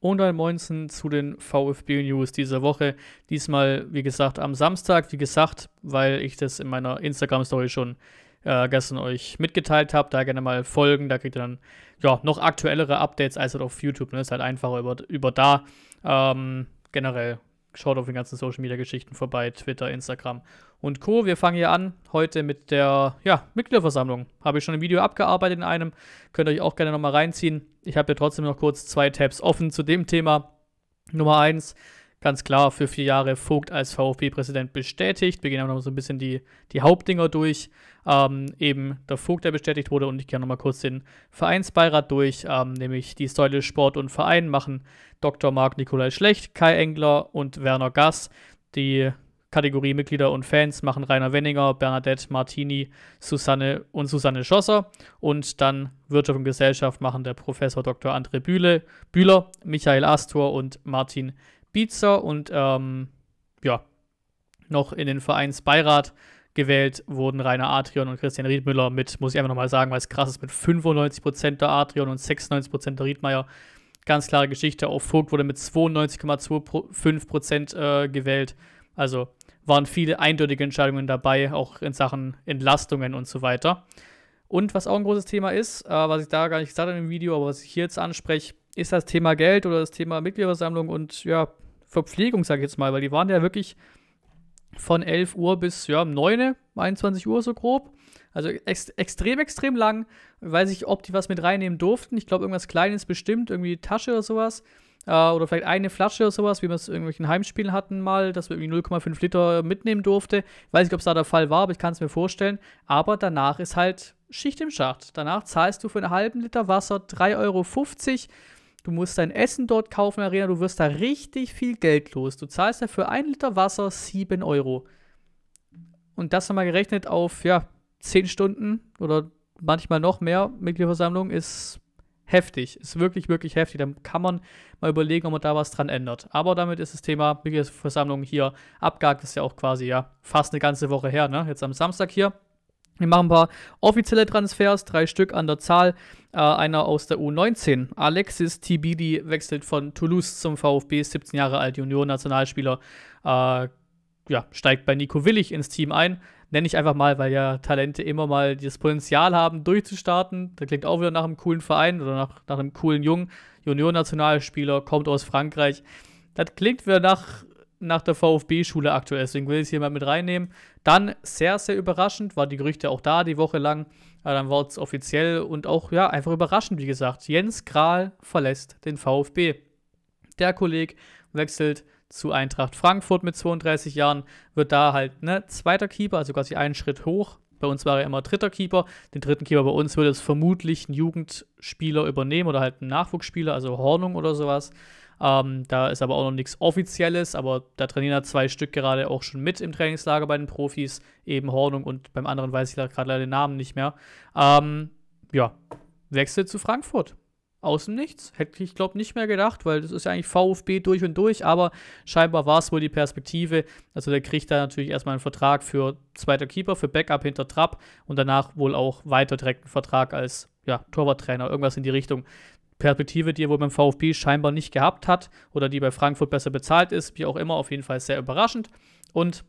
und ein Moinsen zu den VfB News dieser Woche. Diesmal, wie gesagt, am Samstag, wie gesagt, weil ich das in meiner Instagram-Story schon äh, gestern euch mitgeteilt habe. Da gerne mal folgen, da kriegt ihr dann ja, noch aktuellere Updates als halt auf YouTube. Ne? Ist halt einfacher über, über da. Ähm, generell schaut auf den ganzen Social-Media-Geschichten vorbei, Twitter, Instagram und Co. Wir fangen hier an heute mit der ja, Mitgliederversammlung. Habe ich schon ein Video abgearbeitet in einem. Könnt ihr euch auch gerne nochmal reinziehen. Ich habe hier trotzdem noch kurz zwei Tabs offen zu dem Thema. Nummer eins ganz klar für vier Jahre Vogt als VfB-Präsident bestätigt. Wir gehen aber noch so ein bisschen die, die Hauptdinger durch. Ähm, eben der Vogt, der bestätigt wurde, und ich gehe nochmal kurz den Vereinsbeirat durch, ähm, nämlich die Säule Sport und Verein machen Dr. Marc Nikolai Schlecht, Kai Engler und Werner Gass. Die Kategorie Mitglieder und Fans machen Rainer Wenninger, Bernadette Martini, Susanne und Susanne Schosser und dann Wirtschaft und Gesellschaft machen der Professor Dr. André Bühle, Bühler, Michael Astor und Martin Bietzer und ähm, ja, noch in den Vereinsbeirat gewählt wurden Rainer Adrian und Christian Riedmüller mit, muss ich einfach nochmal sagen, weil es krass ist, mit 95% der Adrian und 96% der Riedmeier. Ganz klare Geschichte. Auch Vogt wurde mit 92,25% äh, gewählt. Also waren viele eindeutige Entscheidungen dabei, auch in Sachen Entlastungen und so weiter. Und was auch ein großes Thema ist, äh, was ich da gar nicht gesagt habe im Video, aber was ich hier jetzt anspreche, ist das Thema Geld oder das Thema Mitgliederversammlung und ja, Verpflegung, sage ich jetzt mal, weil die waren ja wirklich von 11 Uhr bis ja, 9, 21 Uhr so grob. Also ex extrem, extrem lang. weiß ich, ob die was mit reinnehmen durften. Ich glaube, irgendwas Kleines bestimmt, irgendwie Tasche oder sowas. Äh, oder vielleicht eine Flasche oder sowas, wie wir es in irgendwelchen Heimspielen hatten mal, dass man irgendwie 0,5 Liter mitnehmen durfte. Ich weiß nicht, ob es da der Fall war, aber ich kann es mir vorstellen. Aber danach ist halt Schicht im Schacht. Danach zahlst du für einen halben Liter Wasser 3,50 Euro. Du musst dein Essen dort kaufen, Arena. Du wirst da richtig viel Geld los. Du zahlst ja für einen Liter Wasser 7 Euro. Und das haben wir gerechnet auf, ja, 10 Stunden oder manchmal noch mehr Mitgliederversammlung ist heftig. Ist wirklich, wirklich heftig. Dann kann man mal überlegen, ob man da was dran ändert. Aber damit ist das Thema Mitgliederversammlung hier abgehakt. ist ja auch quasi ja fast eine ganze Woche her, ne? Jetzt am Samstag hier. Wir machen ein paar offizielle Transfers, drei Stück an der Zahl. Äh, einer aus der U19. Alexis Tibidi wechselt von Toulouse zum VfB, 17 Jahre alt, Junior-Nationalspieler. Äh, ja, steigt bei Nico Willig ins Team ein nenne ich einfach mal, weil ja Talente immer mal das Potenzial haben, durchzustarten. Das klingt auch wieder nach einem coolen Verein oder nach, nach einem coolen jungen Junior-Nationalspieler, kommt aus Frankreich. Das klingt wieder nach, nach der VfB-Schule aktuell, deswegen will ich es hier mal mit reinnehmen. Dann sehr, sehr überraschend, waren die Gerüchte auch da die Woche lang, aber dann war es offiziell und auch ja einfach überraschend, wie gesagt. Jens Kral verlässt den VfB. Der Kollege wechselt zu Eintracht Frankfurt mit 32 Jahren, wird da halt ne, zweiter Keeper, also quasi einen Schritt hoch. Bei uns war er immer dritter Keeper. Den dritten Keeper bei uns würde es vermutlich ein Jugendspieler übernehmen oder halt ein Nachwuchsspieler, also Hornung oder sowas. Ähm, da ist aber auch noch nichts Offizielles, aber da trainieren ja zwei Stück gerade auch schon mit im Trainingslager bei den Profis, eben Hornung und beim anderen weiß ich gerade leider den Namen nicht mehr. Ähm, ja, Wechsel zu Frankfurt aus dem Nichts. Hätte ich, glaube nicht mehr gedacht, weil das ist ja eigentlich VfB durch und durch, aber scheinbar war es wohl die Perspektive. Also der kriegt da natürlich erstmal einen Vertrag für zweiter Keeper, für Backup hinter Trapp und danach wohl auch weiter direkt einen Vertrag als ja, Torwarttrainer, irgendwas in die Richtung. Perspektive, die er wohl beim VfB scheinbar nicht gehabt hat oder die bei Frankfurt besser bezahlt ist, wie auch immer, auf jeden Fall sehr überraschend. Und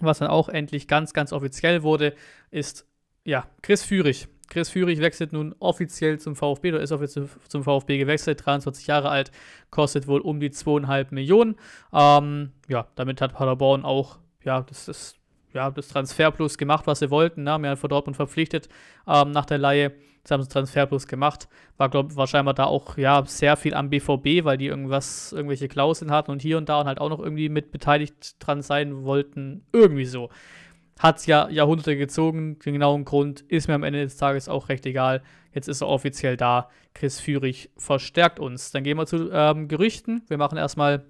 was dann auch endlich ganz, ganz offiziell wurde, ist ja Chris Führig Chris Führig wechselt nun offiziell zum VfB oder ist offiziell zum VfB gewechselt, 23 Jahre alt, kostet wohl um die 2,5 Millionen. Ähm, ja, damit hat Paderborn auch, ja, das ist ja, das Transferplus gemacht, was sie wollten. Ne? Haben ja von Dortmund verpflichtet ähm, nach der Laie. Jetzt haben sie Transferplus gemacht. War, glaube ich, scheinbar da auch ja, sehr viel am BVB, weil die irgendwas, irgendwelche Klauseln hatten und hier und da und halt auch noch irgendwie mit beteiligt dran sein wollten. Irgendwie so hat es ja Jahrhunderte gezogen, den genauen Grund ist mir am Ende des Tages auch recht egal. Jetzt ist er offiziell da. Chris Führig verstärkt uns. Dann gehen wir zu ähm, Gerüchten. Wir machen erstmal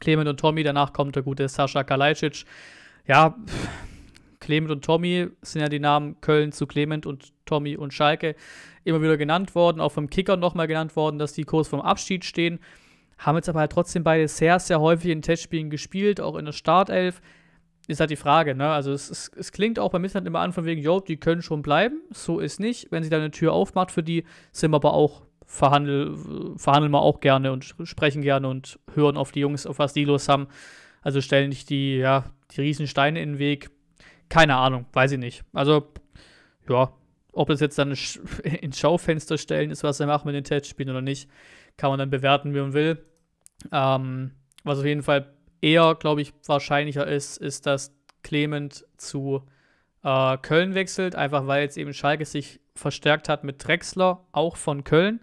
Clement und Tommy, danach kommt der gute Sascha Kalajdzic. Ja, Clement und Tommy sind ja die Namen Köln zu Clement und Tommy und Schalke immer wieder genannt worden, auch vom Kicker nochmal genannt worden, dass die Kurs vom Abschied stehen. Haben jetzt aber halt trotzdem beide sehr, sehr häufig in Testspielen gespielt, auch in der Startelf ist halt die Frage, ne? Also es, es, es klingt auch bei Internet immer an von wegen, jo, die können schon bleiben, so ist nicht. Wenn sie da eine Tür aufmacht für die, sind wir aber auch, verhandeln, verhandeln wir auch gerne und sprechen gerne und hören auf die Jungs, auf was die los haben. Also stellen nicht die, ja, die Riesensteine in den Weg. Keine Ahnung, weiß ich nicht. Also, ja, ob das jetzt dann ins Schaufenster stellen ist, was er machen mit den Testspielen oder nicht, kann man dann bewerten, wie man will. Ähm, was auf jeden Fall eher, glaube ich, wahrscheinlicher ist, ist, dass Clement zu äh, Köln wechselt, einfach weil jetzt eben Schalke sich verstärkt hat mit Drexler, auch von Köln.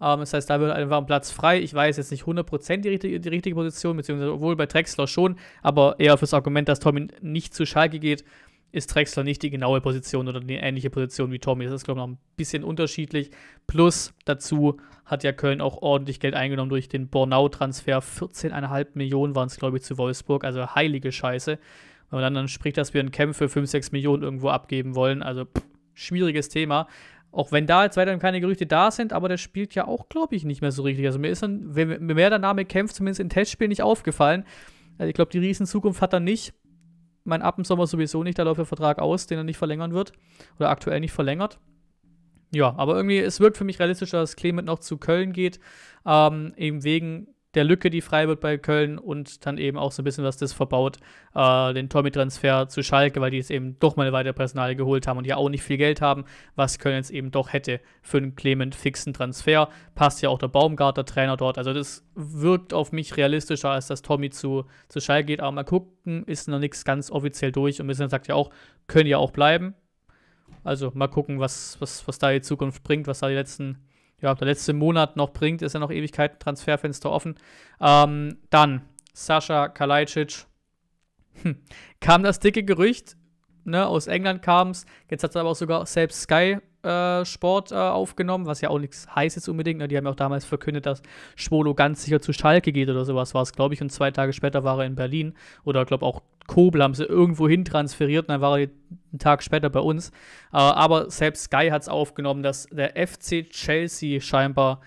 Ähm, das heißt, da wird einfach ein Platz frei. Ich weiß jetzt nicht 100% die richtige, die richtige Position, beziehungsweise wohl bei Drexler schon, aber eher fürs Argument, dass Tommy nicht zu Schalke geht, ist Drexler nicht die genaue Position oder die ähnliche Position wie Tommy. Das ist, glaube ich, noch ein bisschen unterschiedlich. Plus dazu hat ja Köln auch ordentlich Geld eingenommen durch den Bornau-Transfer. 14,5 Millionen waren es, glaube ich, zu Wolfsburg. Also heilige Scheiße. Wenn man dann, dann spricht, dass wir einen Kämpfe für 5, 6 Millionen irgendwo abgeben wollen. Also pff, schwieriges Thema. Auch wenn da jetzt weiterhin keine Gerüchte da sind, aber der spielt ja auch, glaube ich, nicht mehr so richtig. Also mir ist dann, mir mehr der Name kämpft, zumindest in Testspielen nicht aufgefallen. Also ich glaube, die Riesenzukunft hat er nicht. Mein ab im Sommer sowieso nicht, da läuft der Vertrag aus, den er nicht verlängern wird oder aktuell nicht verlängert. Ja, aber irgendwie, es wirkt für mich realistischer, dass Clement noch zu Köln geht, ähm, eben wegen der Lücke, die frei wird bei Köln und dann eben auch so ein bisschen was das verbaut, äh, den Tommy-Transfer zu Schalke, weil die jetzt eben doch mal weiter Personal geholt haben und ja auch nicht viel Geld haben, was Köln jetzt eben doch hätte für einen Clement fixen Transfer. Passt ja auch der Baumgarter Trainer dort. Also das wirkt auf mich realistischer, als dass Tommy zu, zu Schalke geht. Aber mal gucken, ist noch nichts ganz offiziell durch und Missner sagt ja auch, können ja auch bleiben. Also mal gucken, was, was, was da die Zukunft bringt, was da die letzten ja, der letzte Monat noch bringt, ist ja noch Ewigkeiten Transferfenster offen. Ähm, dann Sascha Kalajdzic. Hm. Kam das dicke Gerücht, ne, aus England kam es. Jetzt hat es aber auch sogar selbst Sky äh, Sport äh, aufgenommen, was ja auch nichts heißt jetzt unbedingt. Ne? Die haben ja auch damals verkündet, dass Schwolo ganz sicher zu Schalke geht oder sowas war es, glaube ich. Und zwei Tage später war er in Berlin oder glaube auch Kobel haben sie irgendwo hin transferiert und dann war er einen Tag später bei uns. aber selbst Sky hat es aufgenommen, dass der FC Chelsea scheinbar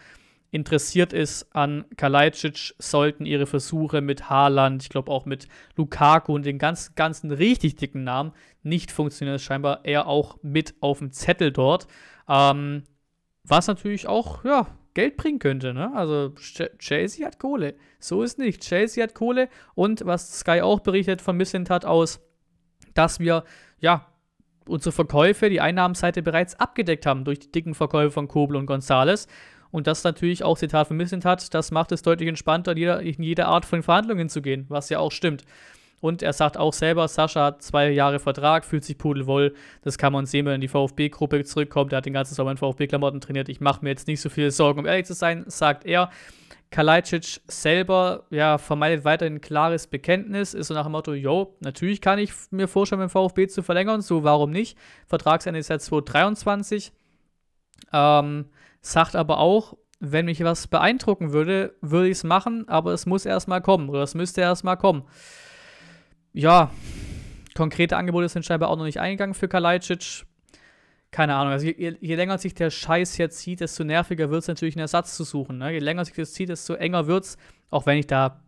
interessiert ist an Kalajdzic, sollten ihre Versuche mit Haaland, ich glaube auch mit Lukaku und den ganz, ganzen richtig dicken Namen nicht funktionieren. Ist scheinbar er auch mit auf dem Zettel dort. Ähm, was natürlich auch, ja, Geld bringen könnte. Ne? Also Chelsea hat Kohle. So ist nicht. Chelsea hat Kohle und was Sky auch berichtet, vermissend hat aus, dass wir ja unsere Verkäufe, die Einnahmenseite bereits abgedeckt haben durch die dicken Verkäufe von Kobel und Gonzales. Und das natürlich auch Zitat vermissend hat, das macht es deutlich entspannter, in jeder, in jeder Art von Verhandlungen zu gehen, was ja auch stimmt. Und er sagt auch selber, Sascha hat zwei Jahre Vertrag, fühlt sich pudelwohl. Das kann man sehen, wenn er in die VfB-Gruppe zurückkommt. Er hat den ganzen Sommer in VfB-Klamotten trainiert. Ich mache mir jetzt nicht so viele Sorgen, um ehrlich zu sein, sagt er. Kalajdzic selber ja, vermeidet weiterhin ein klares Bekenntnis, ist so nach dem Motto, yo, natürlich kann ich mir vorstellen, beim VfB zu verlängern, so warum nicht? Vertragsende ist ja 2023. Ähm, sagt aber auch, wenn mich was beeindrucken würde, würde ich es machen, aber es muss erstmal kommen oder es müsste erstmal kommen ja, konkrete Angebote sind scheinbar auch noch nicht eingegangen für Kalajdzic. Keine Ahnung. Also je, je länger sich der Scheiß hier zieht, desto nerviger wird es natürlich, einen Ersatz zu suchen. Ne? Je länger sich das zieht, desto enger wird es. Auch wenn ich da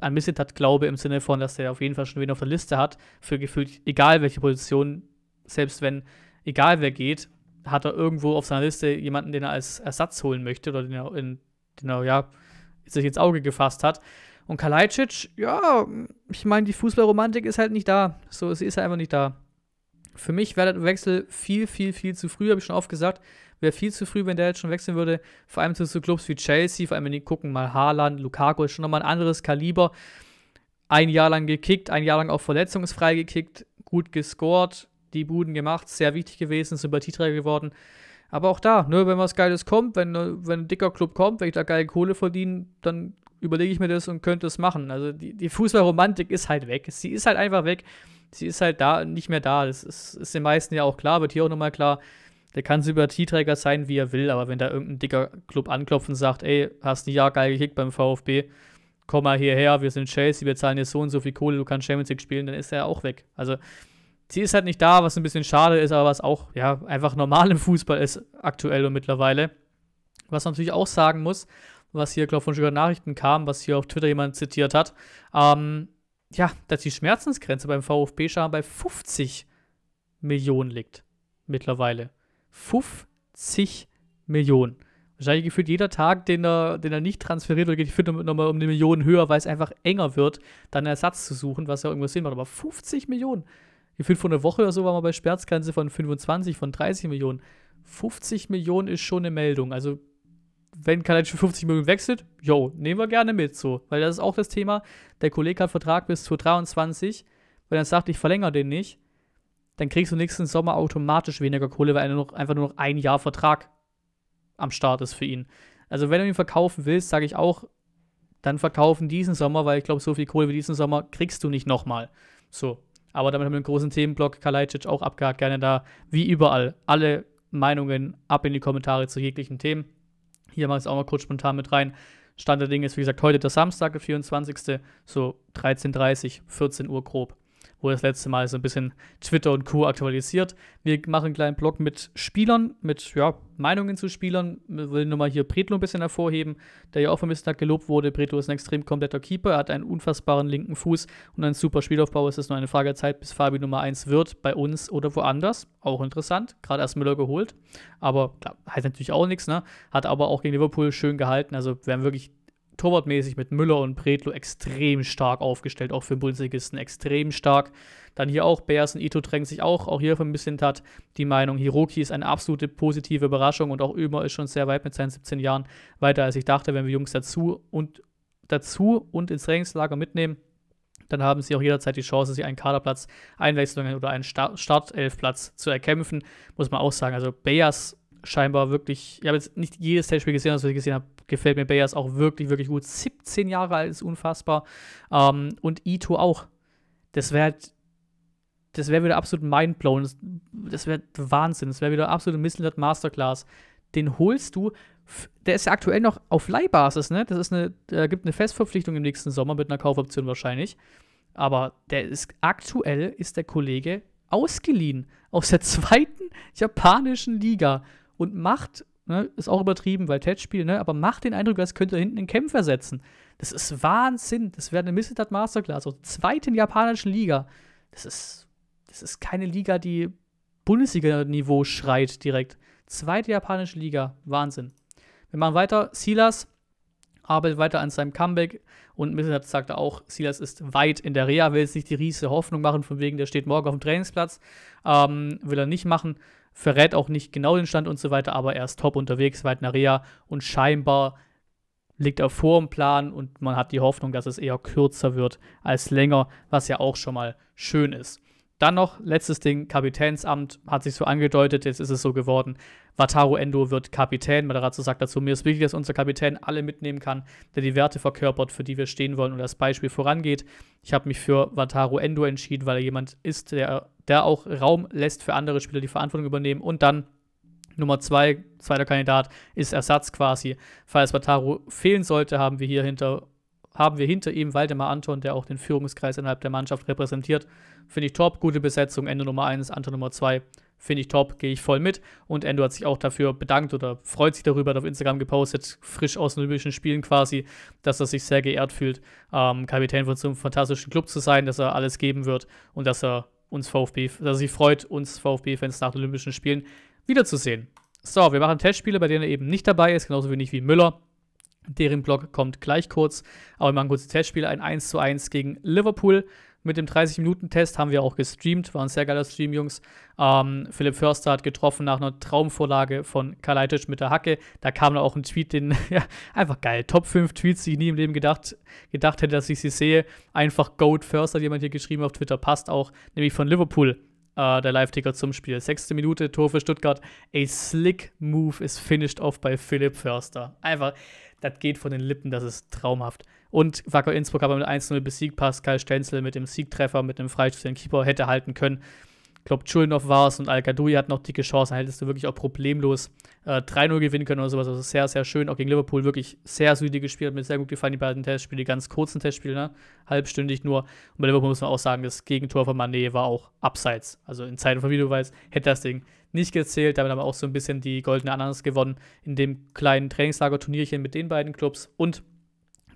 ein bisschen das glaube, im Sinne von, dass der auf jeden Fall schon wen auf der Liste hat, für gefühlt egal welche Position, selbst wenn egal wer geht, hat er irgendwo auf seiner Liste jemanden, den er als Ersatz holen möchte oder den er, in, den er ja, sich ins Auge gefasst hat. Und Kalajdzic, ja, ich meine, die Fußballromantik ist halt nicht da. So, sie ist halt einfach nicht da. Für mich wäre der Wechsel viel, viel, viel zu früh, habe ich schon oft gesagt. Wäre viel zu früh, wenn der jetzt schon wechseln würde. Vor allem zu so Clubs wie Chelsea, vor allem wenn die gucken, mal Haaland, Lukaku ist schon nochmal ein anderes Kaliber. Ein Jahr lang gekickt, ein Jahr lang auch verletzungsfrei gekickt, gut gescored, die Buden gemacht, sehr wichtig gewesen, Sympathieträger geworden. Aber auch da, ne, wenn was Geiles kommt, wenn, wenn ein dicker Club kommt, wenn ich da geile Kohle verdiene, dann überlege ich mir das und könnte es machen. Also die, die Fußballromantik ist halt weg. Sie ist halt einfach weg. Sie ist halt da, nicht mehr da. Das ist, ist den meisten ja auch klar, wird hier auch nochmal klar. Der kann Sympathieträger sein, wie er will, aber wenn da irgendein dicker Club anklopft und sagt, ey, hast ein Jahr geil gekickt beim VfB, komm mal hierher, wir sind Chelsea, wir zahlen dir so und so viel Kohle, du kannst Champions League spielen, dann ist er auch weg. Also sie ist halt nicht da, was ein bisschen schade ist, aber was auch ja einfach normal im Fußball ist aktuell und mittlerweile. Was man natürlich auch sagen muss, was hier, glaube ich, von Schüler Nachrichten kam, was hier auf Twitter jemand zitiert hat. Ähm, ja, dass die Schmerzensgrenze beim VfB schon bei 50 Millionen liegt. Mittlerweile. 50 Millionen. Wahrscheinlich gefühlt jeder Tag, den er, den er nicht transferiert oder geht die gefühlt nochmal um eine Million höher, weil es einfach enger wird, dann einen Ersatz zu suchen, was ja irgendwas Sinn macht. Aber 50 Millionen. Gefühlt vor einer Woche oder so waren wir bei Sperrzgrenze von 25, von 30 Millionen. 50 Millionen ist schon eine Meldung. Also wenn Kalec für 50 Millionen wechselt, yo, nehmen wir gerne mit, so. Weil das ist auch das Thema, der Kollege hat Vertrag bis zu 23, wenn er sagt, ich verlängere den nicht, dann kriegst du nächsten Sommer automatisch weniger Kohle, weil er noch, einfach nur noch ein Jahr Vertrag am Start ist für ihn. Also wenn du ihn verkaufen willst, sage ich auch, dann verkaufen diesen Sommer, weil ich glaube, so viel Kohle wie diesen Sommer kriegst du nicht nochmal. So. Aber damit haben wir einen großen Themenblock Kalajdzic auch abgehakt. Gerne da, wie überall, alle Meinungen ab in die Kommentare zu jeglichen Themen. Hier mache ich es auch mal kurz spontan mit rein. Stand der Dinge ist, wie gesagt, heute der Samstag, der 24. So 13.30, Uhr, 14 Uhr grob wurde das letzte Mal so ein bisschen Twitter und Co. aktualisiert. Wir machen einen kleinen Blog mit Spielern, mit ja, Meinungen zu Spielern. Wir wollen nur mal hier Bretlo ein bisschen hervorheben, der ja auch vom Misstag gelobt wurde. Bretlo ist ein extrem kompletter Keeper, er hat einen unfassbaren linken Fuß und einen super Spielaufbau. Es ist nur eine Frage der Zeit, bis Fabi Nummer 1 wird, bei uns oder woanders. Auch interessant. Gerade erst Müller geholt. Aber klar, heißt natürlich auch nichts, ne? Hat aber auch gegen Liverpool schön gehalten. Also wir haben wirklich torwartmäßig mit Müller und Bretlo extrem stark aufgestellt, auch für Bundesligisten extrem stark. Dann hier auch und Ito drängen sich auch, auch hier ein bisschen hat die Meinung, Hiroki ist eine absolute positive Überraschung und auch Ömer ist schon sehr weit mit seinen 17 Jahren weiter, als ich dachte, wenn wir Jungs dazu und dazu und ins Trainingslager mitnehmen, dann haben sie auch jederzeit die Chance, sich einen Kaderplatz, Einwechslungen oder einen Star Startelfplatz zu erkämpfen, muss man auch sagen. Also Beas scheinbar wirklich, ich habe jetzt nicht jedes Testspiel gesehen, was ich gesehen habe, gefällt mir Bayers auch wirklich, wirklich gut. 17 Jahre alt ist unfassbar. Ähm, und Ito auch. Das wäre halt, das wäre wieder absolut mindblown. Das, das wäre Wahnsinn. Das wäre wieder absolute Misslet Masterclass. Den holst du. Der ist ja aktuell noch auf Leihbasis, ne? Das ist eine, äh, gibt eine Festverpflichtung im nächsten Sommer mit einer Kaufoption wahrscheinlich. Aber der ist aktuell ist der Kollege ausgeliehen aus der zweiten japanischen Liga und macht Ne? Ist auch übertrieben, weil Tetspiel, ne? aber macht den Eindruck, als könnte er hinten einen Kämpfer setzen. Das ist Wahnsinn. Das wäre eine Missetat Masterclass, also zweite in japanischen Liga. Das ist, das ist keine Liga, die Bundesliga-Niveau schreit direkt. Zweite japanische Liga, Wahnsinn. Wir machen weiter. Silas arbeitet weiter an seinem Comeback und Misselnap sagte auch, Silas ist weit in der Reha, will jetzt nicht die riesige Hoffnung machen, von wegen, der steht morgen auf dem Trainingsplatz. Ähm, will er nicht machen verrät auch nicht genau den Stand und so weiter, aber er ist top unterwegs, weit nach Rea und scheinbar liegt er vor dem Plan und man hat die Hoffnung, dass es eher kürzer wird als länger, was ja auch schon mal schön ist. Dann noch, letztes Ding, Kapitänsamt hat sich so angedeutet, jetzt ist es so geworden. Wataru Endo wird Kapitän. Matarazzo sagt dazu, mir ist wichtig, dass unser Kapitän alle mitnehmen kann, der die Werte verkörpert, für die wir stehen wollen und das Beispiel vorangeht. Ich habe mich für Wataru Endo entschieden, weil er jemand ist, der, der auch Raum lässt für andere Spieler, die Verantwortung übernehmen. Und dann Nummer zwei, zweiter Kandidat, ist Ersatz quasi. Falls Wataru fehlen sollte, haben wir hier hinter haben wir hinter ihm Waldemar Anton, der auch den Führungskreis innerhalb der Mannschaft repräsentiert. Finde ich top, gute Besetzung, Endo Nummer 1, Anton Nummer 2. Finde ich top, gehe ich voll mit. Und Endo hat sich auch dafür bedankt oder freut sich darüber, hat auf Instagram gepostet, frisch aus den Olympischen Spielen quasi, dass er sich sehr geehrt fühlt, ähm, Kapitän von so einem fantastischen Club zu sein, dass er alles geben wird und dass er uns VfB, dass er sich freut, uns VfB-Fans nach den Olympischen Spielen wiederzusehen. So, wir machen Testspiele, bei denen er eben nicht dabei ist, genauso wenig wie Müller. Deren Blog kommt gleich kurz, aber wir machen kurz ein Testspiel, ein 1 zu 1 gegen Liverpool. Mit dem 30-Minuten-Test haben wir auch gestreamt, war ein sehr geiler Stream, Jungs. Ähm, Philipp Förster hat getroffen nach einer Traumvorlage von Kalaitic mit der Hacke. Da kam auch ein Tweet, den, ja, einfach geil. Top 5 Tweets, die ich nie im Leben gedacht, gedacht hätte, dass ich sie sehe. Einfach Goat Förster, jemand hier geschrieben auf Twitter, passt auch, nämlich von Liverpool. Uh, der Live-Ticker zum Spiel. Sechste Minute, Tor für Stuttgart. A slick move is finished off by Philipp Förster. Einfach das geht von den Lippen, das ist traumhaft. Und Wacker Innsbruck aber mit 1-0 besiegt, Pascal Stenzel mit dem Siegtreffer, mit dem Freistoß den Keeper hätte halten können. Ich glaube, Chulinov war es und al hat noch dicke Chancen, hättest du wirklich auch problemlos äh, 3-0 gewinnen können oder sowas. Also sehr, sehr schön. Auch gegen Liverpool wirklich sehr solide gespielt, hat mir sehr gut gefallen, die beiden Testspiele, die ganz kurzen Testspiele, ne? halbstündig nur. Und bei Liverpool muss man auch sagen, das Gegentor von Manet war auch abseits. Also in Zeiten von Videobeweis hätte das Ding nicht gezählt. Damit haben wir auch so ein bisschen die goldene Ananas gewonnen in dem kleinen Trainingslager-Turnierchen mit den beiden Clubs. Und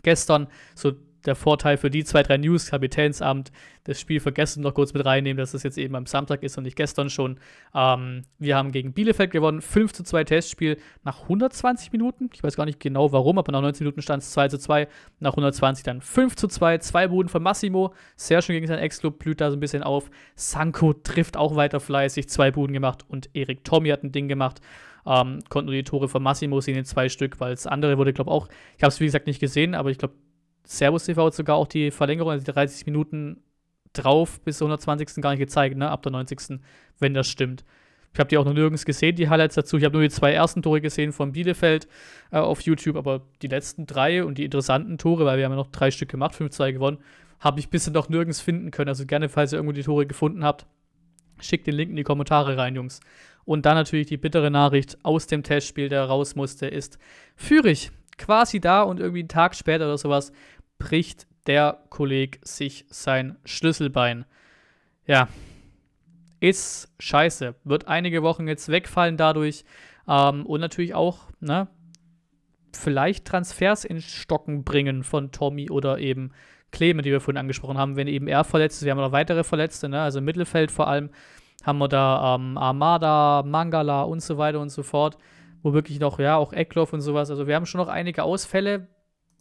gestern, so der Vorteil für die zwei, drei News, Kapitänsamt, das Spiel vergessen noch kurz mit reinnehmen, dass es jetzt eben am Samstag ist und nicht gestern schon. Ähm, wir haben gegen Bielefeld gewonnen, 5 zu 2 Testspiel nach 120 Minuten. Ich weiß gar nicht genau warum, aber nach 19 Minuten stand es 2 zu 2, nach 120 dann 5 zu 2, zwei Boden von Massimo, sehr schön gegen seinen Ex-Club, blüht da so ein bisschen auf. Sanko trifft auch weiter fleißig, zwei Buden gemacht und Erik Tommy hat ein Ding gemacht. Ähm, konnten nur die Tore von Massimo sehen in zwei Stück, weil das andere wurde, glaube ich, auch, ich habe es wie gesagt nicht gesehen, aber ich glaube, Servus TV hat sogar auch die Verlängerung, also die 30 Minuten drauf bis zur 120. gar nicht gezeigt, ne? ab der 90. wenn das stimmt. Ich habe die auch noch nirgends gesehen, die Highlights dazu. Ich habe nur die zwei ersten Tore gesehen von Bielefeld äh, auf YouTube, aber die letzten drei und die interessanten Tore, weil wir haben ja noch drei Stück gemacht, 5-2 gewonnen, habe ich bisher noch nirgends finden können. Also gerne, falls ihr irgendwo die Tore gefunden habt, schickt den Link in die Kommentare rein, Jungs. Und dann natürlich die bittere Nachricht aus dem Testspiel, der raus musste, ist Fürich quasi da und irgendwie einen Tag später oder sowas bricht der Kolleg sich sein Schlüsselbein. Ja, ist scheiße. Wird einige Wochen jetzt wegfallen dadurch. Ähm, und natürlich auch, ne, vielleicht Transfers in Stocken bringen von Tommy oder eben Kleme, die wir vorhin angesprochen haben, wenn eben er verletzt ist. Wir haben noch weitere Verletzte, ne? also im Mittelfeld vor allem haben wir da ähm, Armada, Mangala und so weiter und so fort, wo wirklich noch, ja, auch Eckloff und sowas. Also wir haben schon noch einige Ausfälle.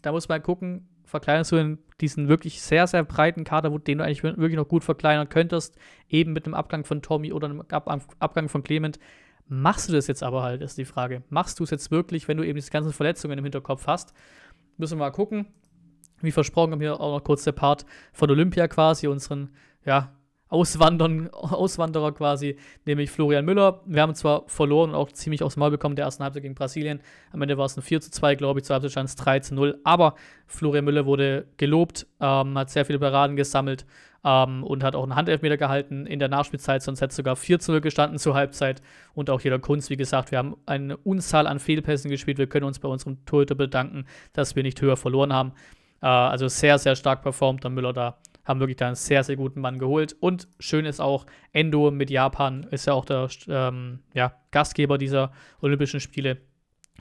Da muss man gucken, verkleinerst du in diesen wirklich sehr, sehr breiten Kader, den du eigentlich wirklich noch gut verkleinern könntest, eben mit einem Abgang von Tommy oder einem Ab Abgang von Clement. Machst du das jetzt aber halt, ist die Frage. Machst du es jetzt wirklich, wenn du eben diese ganzen Verletzungen im Hinterkopf hast? Müssen wir mal gucken. Wie versprochen, haben wir auch noch kurz der Part von Olympia quasi, unseren, ja, Auswandern, Auswanderer quasi, nämlich Florian Müller. Wir haben zwar verloren und auch ziemlich aufs Maul bekommen, der ersten Halbzeit gegen Brasilien. Am Ende war es ein 4 zu 2, glaube ich, zur Halbzeit stand es 3 zu 0. Aber Florian Müller wurde gelobt, ähm, hat sehr viele Beraten gesammelt ähm, und hat auch einen Handelfmeter gehalten in der Nachspielzeit, sonst hätte es sogar 4 zu 0 gestanden zur Halbzeit. Und auch jeder Kunst, wie gesagt, wir haben eine Unzahl an Fehlpässen gespielt. Wir können uns bei unserem Torhüter bedanken, dass wir nicht höher verloren haben. Äh, also sehr, sehr stark performt der Müller da haben wirklich da einen sehr, sehr guten Mann geholt. Und schön ist auch, Endo mit Japan ist ja auch der ähm, ja, Gastgeber dieser Olympischen Spiele.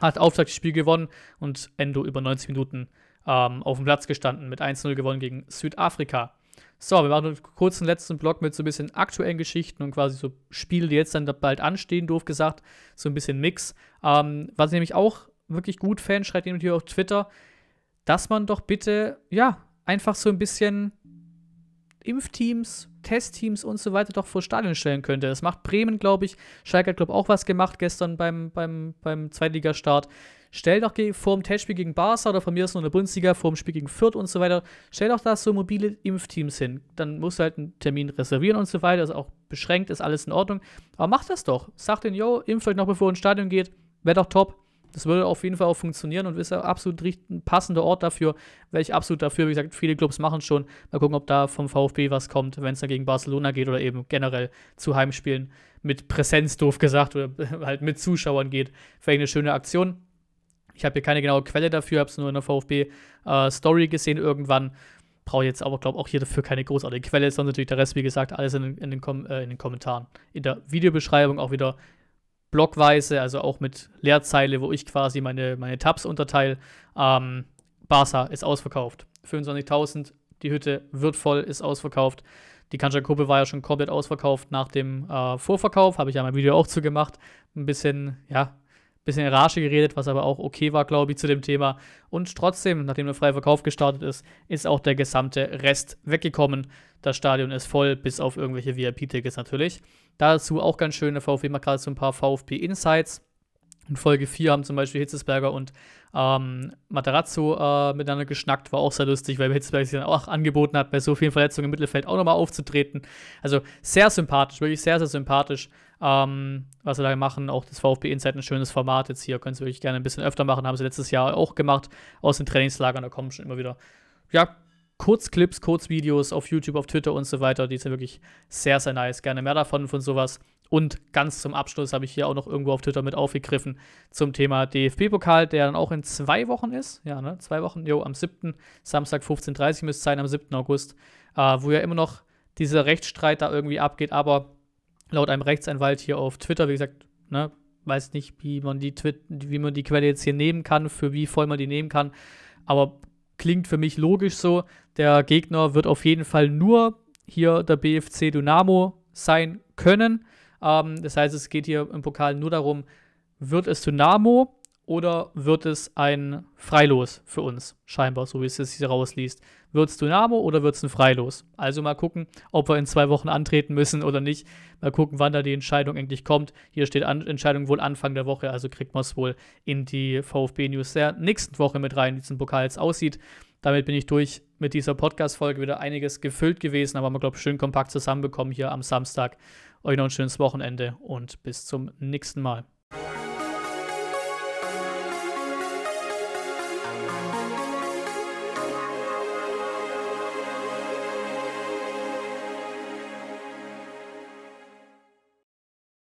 Hat Auftaktspiel gewonnen und Endo über 90 Minuten ähm, auf dem Platz gestanden, mit 1-0 gewonnen gegen Südafrika. So, wir machen einen kurzen letzten Block mit so ein bisschen aktuellen Geschichten und quasi so Spiele, die jetzt dann bald anstehen, doof gesagt, so ein bisschen Mix. Ähm, was ich nämlich auch wirklich gut Fan, schreibt jemand hier auf Twitter, dass man doch bitte, ja, einfach so ein bisschen Impfteams, Testteams und so weiter doch vor Stadion stellen könnte. Das macht Bremen, glaube ich. Schalke hat, glaube ich, auch was gemacht gestern beim, beim, beim Zweitligastart. Stell doch vor dem Testspiel gegen Barca oder von mir aus nur in der Bundesliga, vor dem Spiel gegen Fürth und so weiter, stell doch da so mobile Impfteams hin. Dann musst du halt einen Termin reservieren und so weiter, ist auch beschränkt, ist alles in Ordnung. Aber mach das doch. Sag den, yo, impft euch noch bevor ihr ins Stadion geht, wäre doch top. Das würde auf jeden Fall auch funktionieren und ist ja absolut ein passender Ort dafür. Wäre ich absolut dafür. Wie gesagt, viele Clubs machen schon. Mal gucken, ob da vom VfB was kommt, wenn es dann gegen Barcelona geht oder eben generell zu Heimspielen mit Präsenz, doof gesagt, oder halt mit Zuschauern geht. Wäre eine schöne Aktion. Ich habe hier keine genaue Quelle dafür, habe es nur in der VfB-Story äh, gesehen irgendwann. Brauche jetzt aber, glaube ich, auch hier dafür keine großartige Quelle, sonst natürlich der Rest, wie gesagt, alles in, in, den, Kom äh, in den Kommentaren. In der Videobeschreibung auch wieder blockweise, also auch mit Leerzeile, wo ich quasi meine, meine Tabs unterteile. Ähm, Barca ist ausverkauft. 25.000, die Hütte wird voll, ist ausverkauft. Die Kancha-Gruppe war ja schon komplett ausverkauft nach dem äh, Vorverkauf, habe ich ja mein Video auch zu gemacht. Ein bisschen, ja, bisschen Rage geredet, was aber auch okay war, glaube ich, zu dem Thema. Und trotzdem, nachdem der freie Verkauf gestartet ist, ist auch der gesamte Rest weggekommen. Das Stadion ist voll, bis auf irgendwelche VIP-Tickets natürlich. Dazu auch ganz schön, der VfB macht gerade so ein paar VfB-Insights. In Folge 4 haben zum Beispiel Hitzesberger und ähm, Materazzo äh, miteinander geschnackt. War auch sehr lustig, weil Hitzesberger sich dann auch angeboten hat, bei so vielen Verletzungen im Mittelfeld auch nochmal aufzutreten. Also sehr sympathisch, wirklich sehr, sehr sympathisch ähm, was sie da machen. Auch das VfB Inside ein schönes Format jetzt hier. Können sie wirklich gerne ein bisschen öfter machen. Haben sie letztes Jahr auch gemacht aus den Trainingslagern. Da kommen schon immer wieder, ja, Kurzclips, Kurzvideos auf YouTube, auf Twitter und so weiter. Die sind wirklich sehr, sehr nice. Gerne mehr davon von sowas. Und ganz zum Abschluss habe ich hier auch noch irgendwo auf Twitter mit aufgegriffen zum Thema DFB-Pokal, der dann auch in zwei Wochen ist. Ja, ne? Zwei Wochen. Jo, am 7. Samstag 15.30 Uhr müsste es sein, am 7. August. Äh, wo ja immer noch dieser Rechtsstreit da irgendwie abgeht. Aber laut einem Rechtsanwalt hier auf Twitter, wie gesagt, ne, weiß nicht, wie man die Twi wie man die Quelle jetzt hier nehmen kann, für wie voll man die nehmen kann, aber klingt für mich logisch so. Der Gegner wird auf jeden Fall nur hier der BFC Dynamo sein können. Ähm, das heißt, es geht hier im Pokal nur darum, wird es Dynamo oder wird es ein Freilos für uns, scheinbar, so wie es sich hier rausliest? Wird es Dynamo oder wird es ein Freilos? Also mal gucken, ob wir in zwei Wochen antreten müssen oder nicht. Mal gucken, wann da die Entscheidung endlich kommt. Hier steht An Entscheidung wohl Anfang der Woche, also kriegt man es wohl in die VfB-News der nächsten Woche mit rein, wie es im Pokal jetzt aussieht. Damit bin ich durch mit dieser Podcast-Folge wieder einiges gefüllt gewesen, aber man glaube schön kompakt zusammenbekommen hier am Samstag. Euch noch ein schönes Wochenende und bis zum nächsten Mal.